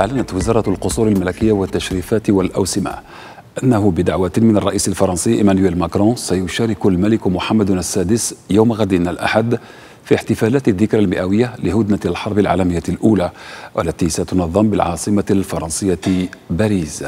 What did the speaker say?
أعلنت وزارة القصور الملكية والتشريفات والأوسمة أنه بدعوة من الرئيس الفرنسي إيمانويل ماكرون سيشارك الملك محمد السادس يوم غد الأحد في احتفالات الذكرى المئوية لهدنة الحرب العالمية الأولى والتي ستنظم بالعاصمة الفرنسية باريس